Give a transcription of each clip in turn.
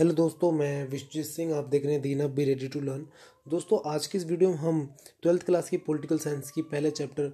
hello दोस्तों मैं विश्वजीत सिंह आप देख रहे हैं दीन बी रेडी टू लर्न दोस्तों आज की इस वीडियो में हम ट्वेल्थ क्लास की पॉलिटिकल साइंस की पहले चैप्टर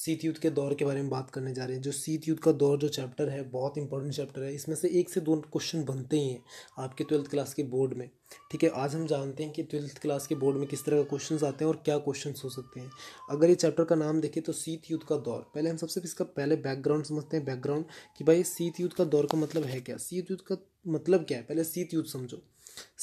शीत युद्ध के दौर के बारे में बात करने जा रहे हैं जो शीत युद्ध का दौर जो चैप्टर है बहुत इंपॉर्टेंट चैप्टर है इसमें से एक से दो क्वेश्चन बनते ही हैं आपके ट्वेल्थ क्लास के बोर्ड में ठीक है आज हम जानते हैं कि ट्वेल्थ क्लास के बोर्ड में किस तरह के क्वेश्चन आते हैं और क्या क्वेश्चन हो सकते हैं अगर ये चैप्टर का नाम देखें तो शीत युद्ध का दौर पहले हम सबसे इसका पहले बैकग्राउंड समझते हैं बैकग्राउंड कि भाई शीत युद्ध का दौर का मतलब है क्या शीत युद्ध का मतलब क्या है पहले शीत युद्ध समझो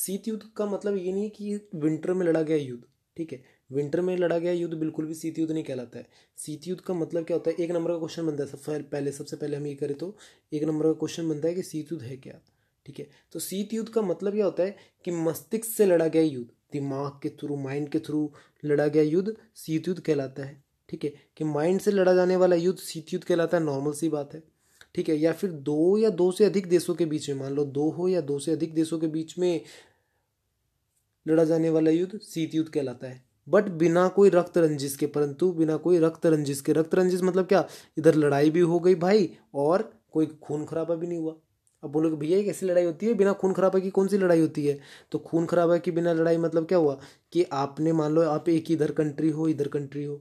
शीत युद्ध का मतलब ये नहीं है कि विंटर में लड़ा गया युद्ध ठीक है विंटर में लड़ा गया युद्ध बिल्कुल भी शीत युद्ध नहीं कहलाता है शीत युद्ध का मतलब क्या होता है एक नंबर का क्वेश्चन बनता है सबसे पहले सबसे पहले हम ये करें तो एक नंबर का क्वेश्चन बनता है कि शीत युद्ध है क्या ठीक है तो शीत युद्ध का मतलब क्या होता है कि मस्तिष्क से लड़ा गया युद्ध दिमाग के थ्रू माइंड के थ्रू लड़ा गया युद्ध शीत युद्ध कहलाता है ठीक है कि माइंड से लड़ा जाने वाला युद्ध शीत युद्ध कहलाता है नॉर्मल सी बात है ठीक है या फिर दो या दो से अधिक देशों के बीच में मान लो दो हो या दो से अधिक देशों के बीच में लड़ा जाने वाला युद्ध शीत युद्ध कहलाता है बट बिना कोई रक्त रंजिश के परंतु बिना कोई रक्त रंजिश के रक्त रंजिश मतलब क्या इधर लड़ाई भी हो गई भाई और कोई खून खराबा भी नहीं हुआ अब बोलोगे भैया एक ऐसी लड़ाई होती है बिना खून खराबा की कौन सी लड़ाई होती है तो खून खराबा की बिना लड़ाई मतलब क्या हुआ कि आपने मान लो आप एक इधर कंट्री हो इधर कंट्री हो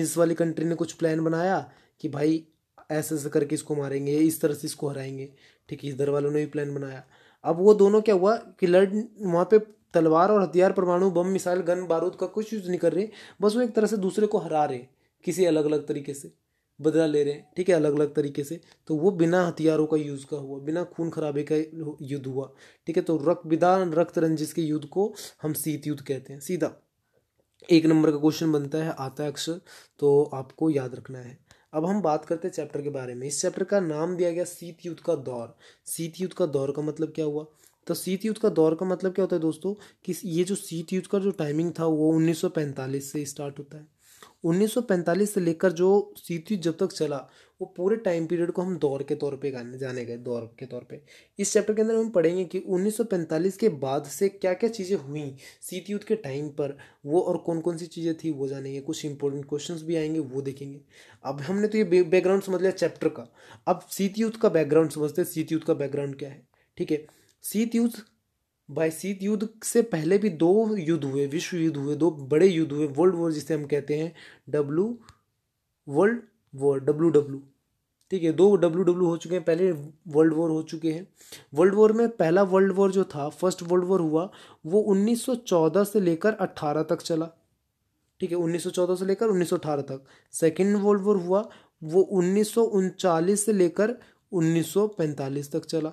इस वाली कंट्री ने कुछ प्लान बनाया कि भाई ऐसे ऐसे करके इसको मारेंगे इस तरह से इसको हराएंगे ठीक है इधर वालों ने भी प्लान बनाया अब वो दोनों क्या हुआ कि लड़ वहाँ पे तलवार और हथियार परमाणु बम मिसाइल गन बारूद का कुछ यूज नहीं कर रहे बस वो एक तरह से दूसरे को हरा रहे किसी अलग अलग तरीके से बदला ले रहे हैं ठीक है अलग अलग तरीके से तो वो बिना हथियारों का यूज़ का हुआ बिना खून खराबे का युद्ध हुआ ठीक है तो रक्त विदान रक्त रंजिस के युद्ध को हम शीत युद्ध कहते हैं सीधा एक नंबर का क्वेश्चन बनता है आता है अक्षर तो आपको याद रखना है अब हम बात करते हैं चैप्टर के बारे में इस चैप्टर का नाम दिया गया शीत युद्ध का दौर शीत युद्ध का दौर का मतलब क्या हुआ तो शीत युद्ध का दौर का मतलब क्या होता है दोस्तों कि ये जो शीत युद्ध का जो टाइमिंग था वो 1945 से स्टार्ट होता है 1945 से लेकर जो शीत युद्ध जब तक चला वो पूरे टाइम पीरियड को हम दौर के तौर पे गाने जाने गए दौर के तौर पे इस चैप्टर के अंदर हम पढ़ेंगे कि 1945 के बाद से क्या क्या चीज़ें हुई शीत युद्ध के टाइम पर वो और कौन कौन सी चीज़ें थी वो जानेंगे कुछ इंपॉर्टेंट क्वेश्चंस भी आएंगे वो देखेंगे अब हमने तो ये बैकग्राउंड समझ लिया चैप्टर का अब शीत युद्ध का बैकग्राउंड समझते हैं शीत युद्ध का बैकग्राउंड क्या है ठीक है शीत युद्ध भाई शीत युद्ध से पहले भी दो युद्ध हुए विश्व युद्ध हुए दो बड़े युद्ध हुए वर्ल्ड वॉर जिसे हम कहते हैं W world war W W ठीक है दो डब्लू डब्लू हो चुके हैं पहले वर्ल्ड वॉर हो चुके हैं वर्ल्ड वॉर में पहला वर्ल्ड वॉर जो था फर्स्ट वर्ल्ड वॉर हुआ वो 1914 से लेकर 18 तक चला ठीक है 1914 से लेकर 1918 तक सेकेंड वर्ल्ड वॉर हुआ वो उन्नीस से लेकर 1945 तक चला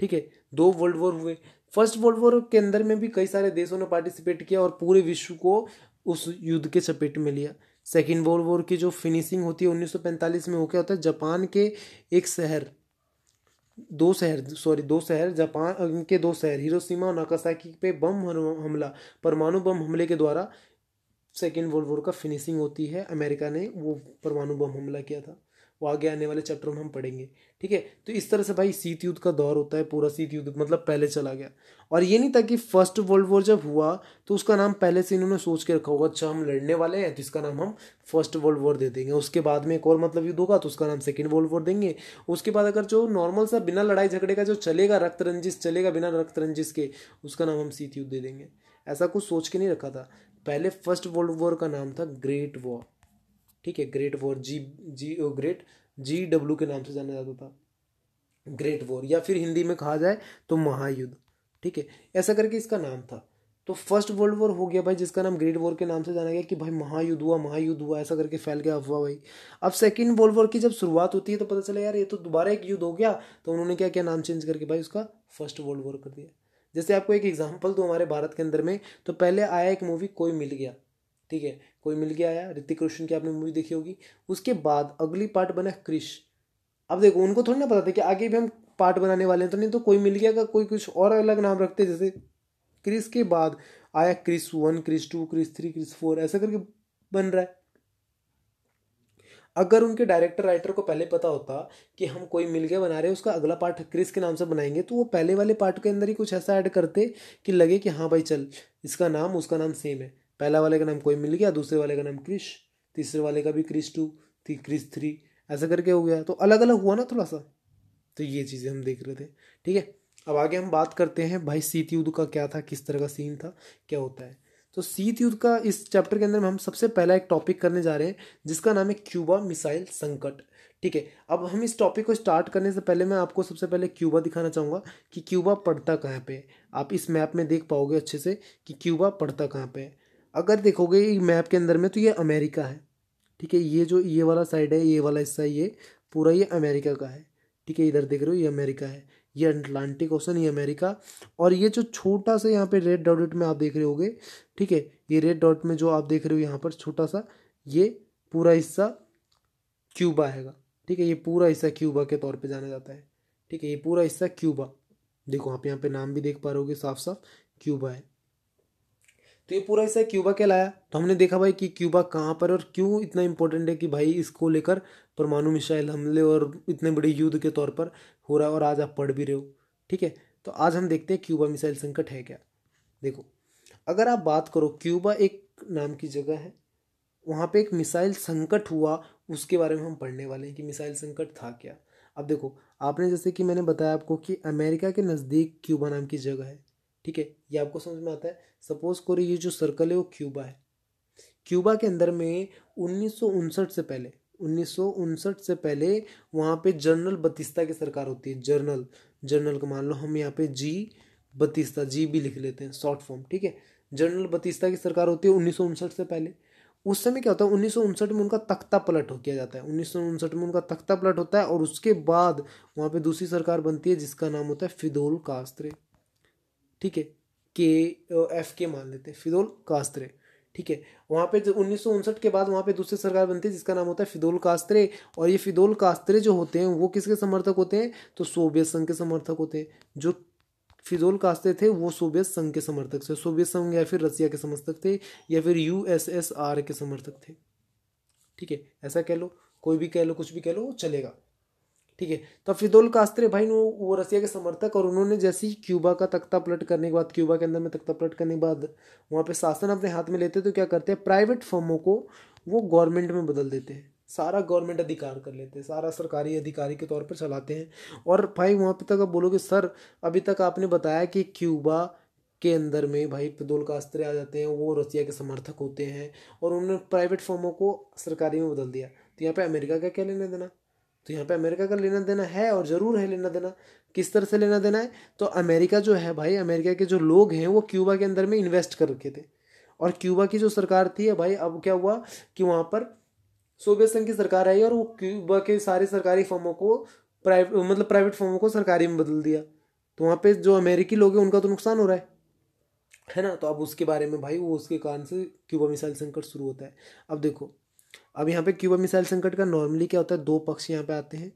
ठीक है दो वर्ल्ड वॉर हुए फर्स्ट वर्ल्ड वॉर के अंदर में भी कई सारे देशों ने पार्टिसिपेट किया और पूरे विश्व को उस युद्ध के चपेट में लिया सेकेंड वर्ल्ड वॉर की जो फिनिशिंग होती है उन्नीस में हो क्या होता है जापान के एक शहर दो शहर सॉरी दो शहर जापान के दो शहर हिरोशिमा और नाकासाकी पे बम हमला परमाणु बम हमले के द्वारा सेकेंड वर्ल्ड वॉर का फिनिशिंग होती है अमेरिका ने वो परमाणु बम हमला किया था वो आगे आने वाले चैप्टर में हम पढ़ेंगे ठीक है तो इस तरह से भाई शीत युद्ध का दौर होता है पूरा शीत युद्ध मतलब पहले चला गया और ये नहीं था कि फर्स्ट वर्ल्ड वॉर जब हुआ तो उसका नाम पहले से इन्होंने सोच के रखा होगा अच्छा हम लड़ने वाले हैं तो इसका नाम हम फर्स्ट वर्ल्ड वॉर दे देंगे उसके बाद में एक और मतलब युद्ध होगा तो उसका नाम सेकेंड वर्ल्ड वॉर देंगे उसके बाद अगर जो नॉर्मल सा बिना लड़ाई झगड़े का जो चलेगा रक्त रंजिस चलेगा बिना रक्त रंजिस के उसका नाम हम शीत युद्ध दे देंगे ऐसा कुछ सोच के नहीं रखा था पहले फर्स्ट वर्ल्ड वॉर का नाम था ग्रेट वॉर ठीक है great war G G great G W के नाम से जाना जाता था ग्रेट वॉर या फिर हिंदी में कहा जाए तो महायुद्ध ठीक है ऐसा करके इसका नाम था तो फर्स्ट वर्ल्ड वॉर हो गया भाई जिसका नाम ग्रेट वॉर के नाम से जाना गया कि भाई महायुद्ध हुआ महायुद्ध हुआ ऐसा करके फैल गया अफवाह भाई अब सेकेंड वर्ल्ड वॉर की जब शुरुआत होती है तो पता चला यार ये तो दोबारा एक युद्ध हो गया तो उन्होंने क्या क्या नाम चेंज करके भाई उसका फर्स्ट वर्ल्ड वॉर कर दिया जैसे आपको एक एग्जाम्पल दो हमारे भारत के अंदर में तो पहले आया एक मूवी कोई मिल गया ठीक है कोई मिल गया आया ऋतिक रोशन की आपने मूवी देखी होगी उसके बाद अगली पार्ट बना क्रिश अब देखो उनको थोड़ी ना पता था कि आगे भी हम पार्ट बनाने वाले हैं तो नहीं तो कोई मिल गया का कोई कुछ और अलग नाम रखते जैसे क्रिस के बाद आया Chris one Chris two Chris three Chris four ऐसा करके बन रहा है अगर उनके डायरेक्टर राइटर को पहले पता होता कि हम कोई मिल गया बना रहे हैं उसका अगला पार्ट क्रिस के नाम से बनाएंगे तो वो पहले वाले पार्ट के अंदर ही कुछ ऐसा ऐड करते कि लगे कि हाँ भाई चल इसका नाम उसका नाम सेम है पहला वाले का नाम कोई मिल गया दूसरे वाले का नाम क्रिश तीसरे वाले का भी क्रिश टू थी क्रिश थ्री ऐसा करके हो गया तो अलग अलग हुआ ना थोड़ा सा तो ये चीज़ें हम देख रहे थे ठीक है अब आगे हम बात करते हैं भाई सीत युद्ध का क्या था किस तरह का सीन था क्या होता है तो सीत युद्ध का इस चैप्टर के अंदर हम सबसे पहला एक टॉपिक करने जा रहे हैं जिसका नाम है क्यूबा मिसाइल संकट ठीक है अब हम इस टॉपिक को स्टार्ट करने से पहले मैं आपको सबसे पहले क्यूबा दिखाना चाहूँगा कि क्यूबा पड़ता कहाँ पे आप इस मैप में देख पाओगे अच्छे से कि क्यूबा पड़ता कहाँ पे है अगर देखोगे मैप के अंदर में तो ये अमेरिका है ठीक है ये जो ये वाला साइड है ये वाला हिस्सा ये पूरा ये अमेरिका का है ठीक है इधर देख रहे हो ये अमेरिका है ये अटलांटिक ओशन ये अमेरिका और ये जो छोटा सा यहाँ पे रेड डॉट में आप देख रहे होगे ठीक है ये रेड डॉट में जो आप देख रहे हो यहाँ पर छोटा सा ये पूरा हिस्सा क्यूबा हैगा ठीक है ये पूरा हिस्सा क्यूबा के तौर पे जाना जाता है ठीक है ये पूरा हिस्सा क्यूबा देखो आप यहाँ पे नाम भी देख पा रहे हो साफ साफ क्यूबा है तो ये पूरा हिस्सा क्यूबा कहलाया तो हमने देखा भाई कि क्यूबा कहाँ पर और क्यों इतना इंपॉर्टेंट है कि भाई इसको लेकर परमाणु मिसाइल हमले और इतने बड़े युद्ध के तौर पर हो रहा है और आज आप पढ़ भी रहे हो ठीक है तो आज हम देखते हैं क्यूबा मिसाइल संकट है क्या देखो अगर आप बात करो क्यूबा एक नाम की जगह है वहाँ पे एक मिसाइल संकट हुआ उसके बारे में हम पढ़ने वाले हैं कि मिसाइल संकट था क्या अब देखो आपने जैसे कि मैंने बताया आपको कि अमेरिका के नज़दीक क्यूबा नाम की जगह है ठीक है ये आपको समझ में आता है सपोज करो ये जो सर्कल है वो क्यूबा है क्यूबा के अंदर में उन्नीस से पहले उन्नीस से पहले वहाँ पे जनरल बतिस्ता की सरकार होती है जर्नल जर्नल का मान लो हम यहाँ पे जी बतिस्ता जी भी लिख लेते हैं शॉर्ट फॉर्म ठीक है जनरल बतिस्ता की सरकार होती है उन्नीस से पहले उस समय क्या होता है उन्नीस में उनका तख्ता पलट हो किया जाता है उन्नीस में उनका तख्ता पलट होता है और उसके बाद वहाँ पे दूसरी सरकार बनती है जिसका नाम होता है फिदोल कास्त्रे ठीक है के एफ के मान लेते हैं फिदोल कास्त्रे ठीक है वहाँ पे उन्नीस के बाद वहाँ पे दूसरी सरकार बनती है जिसका नाम होता है फिदोल कास्त्रे और ये फिदोल कास्त्रे जो होते हैं वो किसके समर्थक होते हैं तो सोवियत संघ के समर्थक होते हैं जो फिजोल कास्ते थे वो सोवियत संघ के समर्थक थे सोवियत संघ या फिर रसिया के समर्थक थे या फिर यूएसएसआर के समर्थक थे ठीक है ऐसा कह लो कोई भी कह लो कुछ भी कह लो चलेगा ठीक है तो फिदोल कास्त्रे भाई वो रसिया के समर्थक और उन्होंने जैसे ही क्यूबा का तख्ता पलट करने के बाद क्यूबा के अंदर में तख्ता पलट करने के बाद वहाँ पे शासन अपने हाथ में लेते तो क्या करते हैं प्राइवेट फर्मों को वो गवर्नमेंट में बदल देते हैं सारा गवर्नमेंट अधिकार कर लेते हैं सारा सरकारी अधिकारी के तौर पर चलाते हैं और भाई वहाँ पर तक आप बोलोगे सर अभी तक आपने बताया कि क्यूबा के अंदर में भाई फिदोल कास्त्रे आ जाते हैं वो रसिया के समर्थक होते हैं और उन्होंने प्राइवेट फर्मों को सरकारी में बदल दिया तो यहाँ पे अमेरिका का क्या लेना देना तो यहाँ पे अमेरिका का लेना देना है और ज़रूर है लेना देना किस तरह से लेना देना है तो अमेरिका जो है भाई अमेरिका के जो लोग हैं वो क्यूबा के अंदर में इन्वेस्ट कर रखे थे और क्यूबा की जो सरकार थी भाई अब क्या हुआ कि वहाँ पर सोवियत संघ की सरकार आई और वो क्यूबा के सारे सरकारी फॉर्मों को प्राइवेट मतलब प्राइवेट फॉर्मों को सरकारी में बदल दिया तो वहाँ पे जो अमेरिकी लोग हैं उनका तो नुकसान हो रहा है है ना तो अब उसके बारे में भाई वो उसके कारण से क्यूबा मिसाइल संकट शुरू होता है अब देखो अब यहाँ पे क्यूबा मिसाइल संकट का नॉर्मली क्या होता है दो पक्ष यहाँ पे आते हैं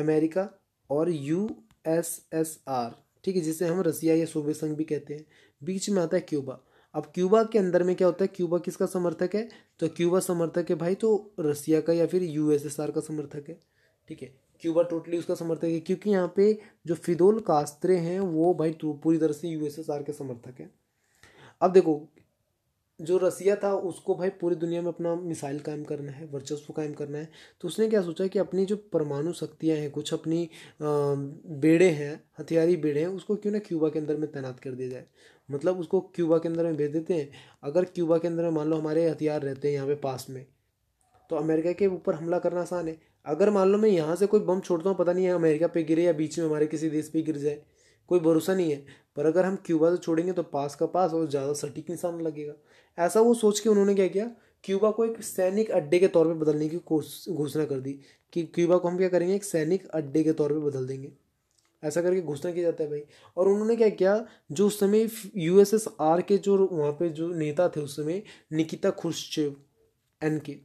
अमेरिका और यू एस एस आर ठीक है जिसे हम रसिया या सोवियत संघ भी कहते हैं बीच में आता है क्यूबा अब क्यूबा के अंदर में क्या होता है क्यूबा किसका समर्थक है तो क्यूबा समर्थक है भाई तो रसिया का या फिर यूएसएसआर का समर्थक है ठीक है क्यूबा टोटली उसका समर्थक है क्योंकि यहाँ पे जो फिदोल कास्त्रे हैं वो भाई तो पूरी तरह से यूएसएसआर के समर्थक हैं अब देखो जो रसिया था उसको भाई पूरी दुनिया में अपना मिसाइल कायम करना है वर्चस्व कायम करना है तो उसने क्या सोचा कि अपनी जो परमाणु शक्तियाँ हैं कुछ अपनी बेड़े हैं हथियारी बेड़े हैं उसको क्यों ना क्यूबा के अंदर में तैनात कर दिया जाए मतलब उसको क्यूबा के अंदर में भेज देते हैं अगर क्यूबा के अंदर में मान लो हमारे हथियार रहते हैं यहाँ पे पास में तो अमेरिका के ऊपर हमला करना आसान है अगर मान लो मैं यहाँ से कोई बम छोड़ता हूँ पता नहीं है अमेरिका पे गिरे या बीच में हमारे किसी देश पे गिर जाए कोई भरोसा नहीं है पर अगर हम क्यूबा से छोड़ेंगे तो पास का पास और ज़्यादा सटीक निशान लगेगा ऐसा वो सोच के उन्होंने क्या किया क्यूबा को एक सैनिक अड्डे के तौर पर बदलने की घोषणा कर दी कि क्यूबा को हम क्या करेंगे एक सैनिक अड्डे के तौर पर बदल देंगे ऐसा करके घोषणा किया जाता है भाई और उन्होंने क्या किया जो उस समय यू के जो वहाँ पे जो नेता थे उस समय निकिता खुशचेव एन के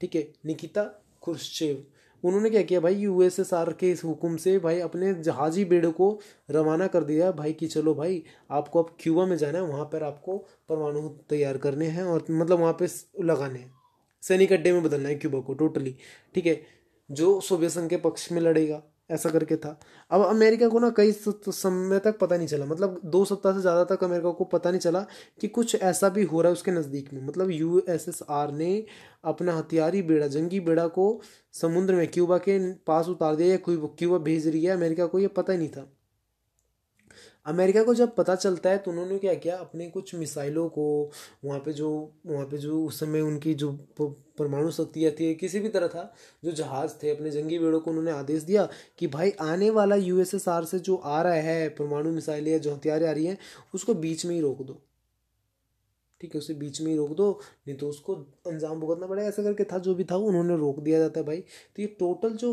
ठीक है निकिता खुशचेव उन्होंने क्या किया भाई यूएसएसआर के इस हुक्म से भाई अपने जहाजी बेड़े को रवाना कर दिया भाई कि चलो भाई आपको अब क्यूबा में जाना है वहाँ पर आपको परमाणु तैयार करने हैं और मतलब वहाँ पे लगाने हैं सैनिक अड्डे में बदलना है क्यूबा को टोटली ठीक है जो सोवियत संघ के पक्ष में लड़ेगा ऐसा करके था अब अमेरिका को ना कई समय तक पता नहीं चला मतलब दो सप्ताह से ज़्यादा तक अमेरिका को पता नहीं चला कि कुछ ऐसा भी हो रहा है उसके नज़दीक में मतलब यू ने अपना हथियारी बेड़ा जंगी बेड़ा को समुद्र में क्यूबा के पास उतार दिया या क्यूबा भेज रही है अमेरिका को ये पता ही नहीं था अमेरिका को जब पता चलता है तो उन्होंने क्या किया अपने कुछ मिसाइलों को वहाँ पे जो वहाँ पे जो उस समय उनकी जो परमाणु शक्तियाँ थी किसी भी तरह था जो जहाज़ थे अपने जंगी बेड़ों को उन्होंने आदेश दिया कि भाई आने वाला यू से जो आ रहा है परमाणु मिसाइलें या जो हथियारें आ रही हैं उसको बीच में ही रोक दो ठीक है उसे बीच में ही रोक दो नहीं तो उसको अंजाम भुगतना पड़ेगा ऐसा करके था जो भी था उन्होंने रोक दिया जाता है भाई तो ये टोटल जो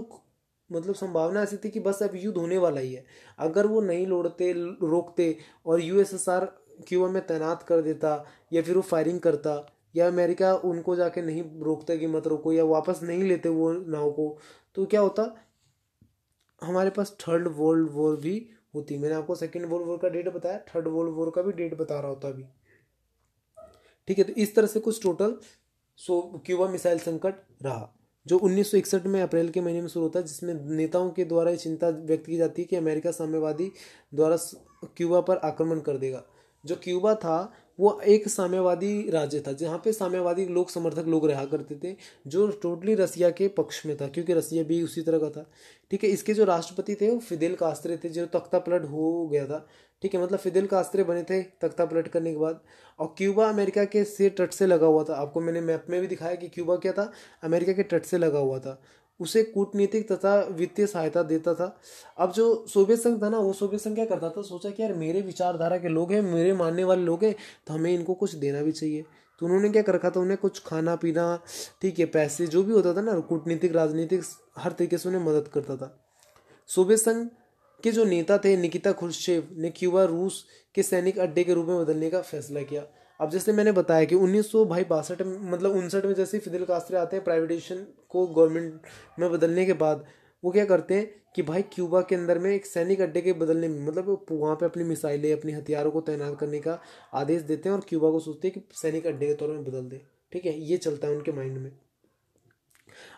मतलब संभावना ऐसी थी कि बस अब युद्ध होने वाला ही है अगर वो नहीं लौटते रोकते और यूएसएसआर क्यूबा में तैनात कर देता या फिर वो फायरिंग करता या अमेरिका उनको जाके नहीं रोकता कि मत रोको या वापस नहीं लेते वो नाव को तो क्या होता हमारे पास थर्ड वर्ल्ड वॉर भी होती मैंने आपको सेकेंड वर्ल्ड वॉर का डेट बताया थर्ड वर्ल्ड वॉर का भी डेट बता रहा होता अभी ठीक है तो इस तरह से कुछ टोटल सो क्यूबा मिसाइल संकट रहा जो 1961 में अप्रैल के महीने में शुरू होता है जिसमें नेताओं के द्वारा ये चिंता व्यक्त की जाती है कि अमेरिका साम्यवादी द्वारा क्यूबा पर आक्रमण कर देगा जो क्यूबा था वो एक साम्यवादी राज्य था जहाँ पे साम्यवादी लोक समर्थक लोग रहा करते थे जो टोटली रसिया के पक्ष में था क्योंकि रसिया भी उसी तरह का था ठीक है इसके जो राष्ट्रपति थे वो फिदेल कास्त्रे थे जो तख्ता पलट हो गया था ठीक है मतलब फिदेल कास्त्रे बने थे तख्ता पलट करने के बाद और क्यूबा अमेरिका के से तट से लगा हुआ था आपको मैंने मैप में भी दिखाया कि क्यूबा क्या था अमेरिका के तट से लगा हुआ था उसे कूटनीतिक तथा वित्तीय सहायता देता था अब जो सोवियत संघ था ना वो सोवियत संघ क्या करता था सोचा कि यार मेरे विचारधारा के लोग हैं मेरे मानने वाले लोग हैं तो हमें इनको कुछ देना भी चाहिए तो उन्होंने क्या कर रखा था उन्हें कुछ खाना पीना ठीक है पैसे जो भी होता था ना कूटनीतिक राजनीतिक हर तरीके से उन्हें मदद करता था सोवियत संघ के जो नेता थे निकिता खुरशेव ने क्यूबा रूस के सैनिक अड्डे के रूप में बदलने का फैसला किया अब जैसे मैंने बताया कि उन्नीस सौ भाई बासठ मतलब उनसठ में जैसे फिदिल कास्त्रे आते हैं प्राइवेटेशन को गवर्नमेंट में बदलने के बाद वो क्या करते हैं कि भाई क्यूबा के अंदर में एक सैनिक अड्डे के बदलने में मतलब वहाँ पे अपनी मिसाइलें अपने हथियारों को तैनात करने का आदेश देते हैं और क्यूबा को सोचते हैं कि सैनिक अड्डे के तौर में बदल दें ठीक है ये चलता है उनके माइंड में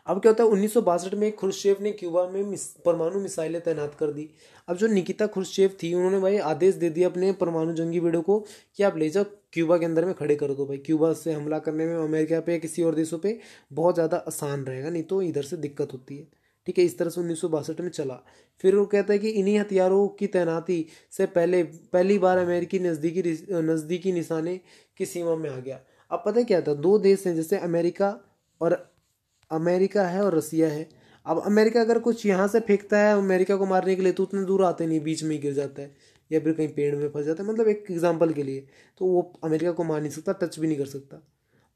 अब क्या होता है उन्नीस में खुरशेव ने क्यूबा में मिस, परमाणु मिसाइलें तैनात कर दी अब जो निकिता खुरशेव थी उन्होंने भाई आदेश दे दिया अपने परमाणु जंगी बेड़ों को कि आप ले जाओ क्यूबा के अंदर में खड़े कर दो तो भाई क्यूबा से हमला करने में अमेरिका पे किसी और देशों पर बहुत ज़्यादा आसान रहेगा नहीं तो इधर से दिक्कत होती है ठीक है इस तरह से उन्नीस में चला फिर वो कहता है कि इन्हीं हथियारों की तैनाती से पहले पहली बार अमेरिकी नज़दीकी नज़दीकी निशाने की सीमा में आ गया अब पता क्या था दो देश हैं जैसे अमेरिका और अमेरिका है और रसिया है अब अमेरिका अगर कुछ यहाँ से फेंकता है अमेरिका को मारने के लिए तो उतने दूर आते नहीं बीच में ही गिर जाता है या फिर कहीं पेड़ में फंस जाता है मतलब एक एग्जाम्पल के लिए तो वो अमेरिका को मार नहीं सकता टच भी नहीं कर सकता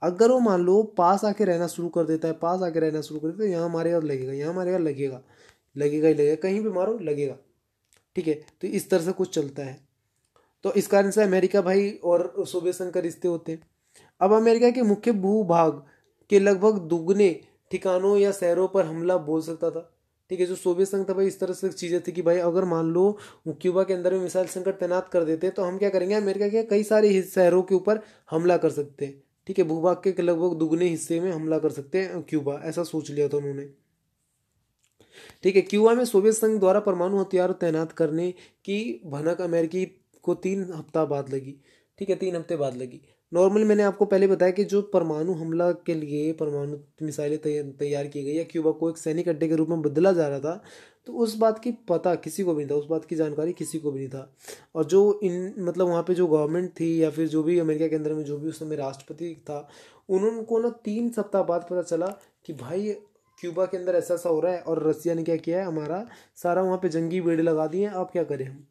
अगर वो मान लो पास आके रहना शुरू कर देता है पास आके रहना शुरू कर देता है तो यहाँ हमारे यहाँ लगेगा यहाँ हमारे यहाँ लगेगा लगेगा ही लगेगा कहीं भी मारो लगेगा ठीक है तो इस तरह से कुछ चलता है तो इस कारण से अमेरिका भाई और सोवियत संघ का रिश्ते होते हैं अब अमेरिका के मुख्य भूभाग के लगभग दुगने ठिकानों या शहरों पर हमला बोल सकता था ठीक है जो सोवियत संघ था भाई इस तरह से चीज़ें थी कि भाई अगर मान लो क्यूबा के अंदर में मिसाइल संकट तैनात कर देते तो हम क्या करेंगे अमेरिका के कई सारे शहरों के ऊपर हमला कर सकते हैं ठीक है भूभाग के लगभग दुगने हिस्से में हमला कर सकते हैं क्यूबा ऐसा सोच लिया था उन्होंने ठीक है क्यूबा में सोवियत संघ द्वारा परमाणु हथियार तैनात करने की भनक अमेरिकी को तीन हफ्ता बाद लगी ठीक है तीन हफ्ते बाद लगी नॉर्मली मैंने आपको पहले बताया कि जो परमाणु हमला के लिए परमाणु मिसाइलें तैयार की गई या क्यूबा को एक सैनिक अड्डे के रूप में बदला जा रहा था तो उस बात की पता किसी को भी नहीं था उस बात की जानकारी किसी को भी नहीं था और जो इन मतलब वहाँ पे जो गवर्नमेंट थी या फिर जो भी अमेरिका के अंदर में जो भी उस समय राष्ट्रपति था उनको ना तीन सप्ताह बाद पता चला कि भाई क्यूबा के अंदर ऐसा ऐसा हो रहा है और रसिया ने क्या किया है हमारा सारा वहाँ पे जंगी बेड़े लगा दिए अब क्या करें हम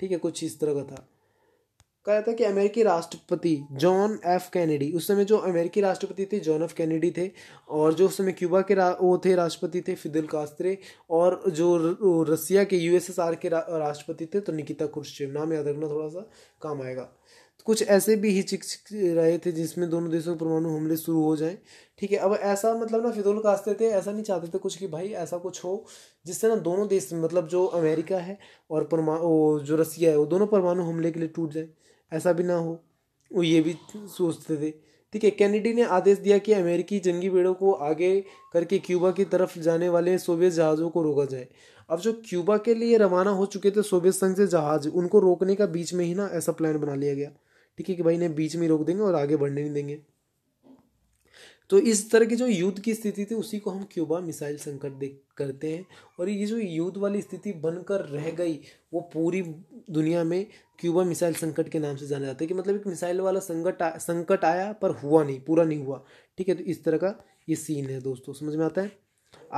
ठीक है कुछ इस तरह का था कहा जाता है कि अमेरिकी राष्ट्रपति जॉन एफ कैनेडी उस समय जो अमेरिकी राष्ट्रपति थे जॉन एफ कैनेडी थे और जो उस समय क्यूबा के रा वो थे राष्ट्रपति थे फिदल कास्त्रे और जो रसिया के यूएसएसआर के रा, राष्ट्रपति थे तो निकिता कुर्शेव नाम याद रखना थोड़ा सा काम आएगा कुछ ऐसे भी हिचिक रहे थे जिसमें दोनों देशों के परमाणु हमले शुरू हो जाएं ठीक है अब ऐसा मतलब ना फिजोल कास्ते थे ऐसा नहीं चाहते थे कुछ कि भाई ऐसा कुछ हो जिससे ना दोनों देश मतलब जो अमेरिका है और परमाणु जो रसिया है वो दोनों परमाणु हमले के लिए टूट जाएँ ऐसा भी ना हो वो ये भी सोचते थे ठीक है कैनेडी ने आदेश दिया कि अमेरिकी जंगी बेड़ों को आगे करके क्यूबा की तरफ जाने वाले सोवियत जहाज़ों को रोका जाए अब जो क्यूबा के लिए रवाना हो चुके थे सोवियत संघ से जहाज उनको रोकने का बीच में ही ना ऐसा प्लान बना लिया गया ठीक है कि भाई इन्हें बीच में रोक देंगे और आगे बढ़ने नहीं देंगे तो इस तरह की जो युद्ध की स्थिति थी उसी को हम क्यूबा मिसाइल संकट देख करते हैं और ये जो युद्ध वाली स्थिति बनकर रह गई वो पूरी दुनिया में क्यूबा मिसाइल संकट के नाम से जाना जाता है कि मतलब एक मिसाइल वाला संकट आ, संकट आया पर हुआ नहीं पूरा नहीं हुआ ठीक है तो इस तरह का ये सीन है दोस्तों समझ में आता है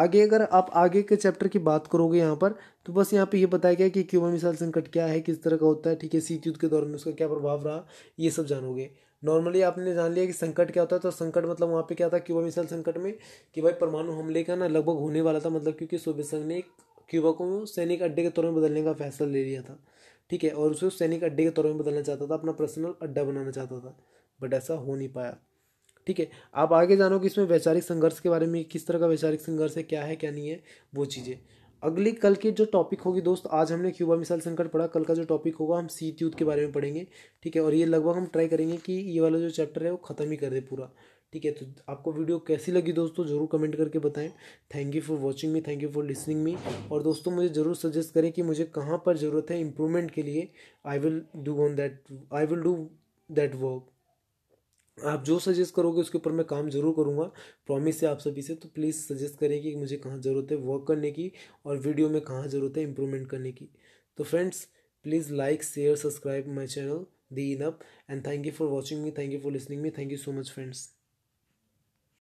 आगे अगर आप आगे के चैप्टर की बात करोगे यहाँ पर तो बस यहाँ पे ये यह बताया गया कि क्यूबा मिसाइल संकट क्या है किस तरह का होता है ठीक है शीत युद्ध के दौर में उसका क्या प्रभाव रहा ये सब जानोगे नॉर्मली आपने जान लिया कि संकट क्या होता है तो संकट मतलब वहाँ पे क्या था क्यूबा मिसाइल संकट में कि भाई परमाणु हमले का ना लगभग होने वाला था मतलब क्योंकि सोवियत संघ ने क्यूबा को सैनिक अड्डे के तौर में बदलने का फैसला ले लिया था ठीक है और उसे सैनिक अड्डे के तौर में बदलना चाहता था अपना पर्सनल अड्डा बनाना चाहता था बट ऐसा हो नहीं पाया ठीक है आप आगे जानो कि इसमें वैचारिक संघर्ष के बारे में किस तरह का वैचारिक संघर्ष है क्या है क्या नहीं है वो चीज़ें अगले कल के जो टॉपिक होगी दोस्त आज हमने क्यूबा मिसाइल संकट पढ़ा कल का जो टॉपिक होगा हम सीत युद्ध के बारे में पढ़ेंगे ठीक है और ये लगभग हम ट्राई करेंगे कि ये वाला जो चैप्टर है वो ख़त्म ही कर दे पूरा ठीक है तो आपको वीडियो कैसी लगी दोस्तों तो ज़रूर कमेंट करके बताएं thank you for watching me thank you for listening me और दोस्तों मुझे ज़रूर सजेस्ट करें कि मुझे कहाँ पर ज़रूरत है इम्प्रूवमेंट के लिए I will do on that I will do that work आप जो सजेस्ट करोगे उसके ऊपर मैं काम जरूर करूँगा प्रॉमिस है आप सभी से तो प्लीज़ सजेस्ट करें कि मुझे कहाँ ज़रूरत है वर्क करने की और वीडियो में कहाँ ज़रूरत है इम्प्रूवमेंट करने की तो friends please like share subscribe my channel दी इन अप and thank you for watching me thank you for listening me thank you so much friends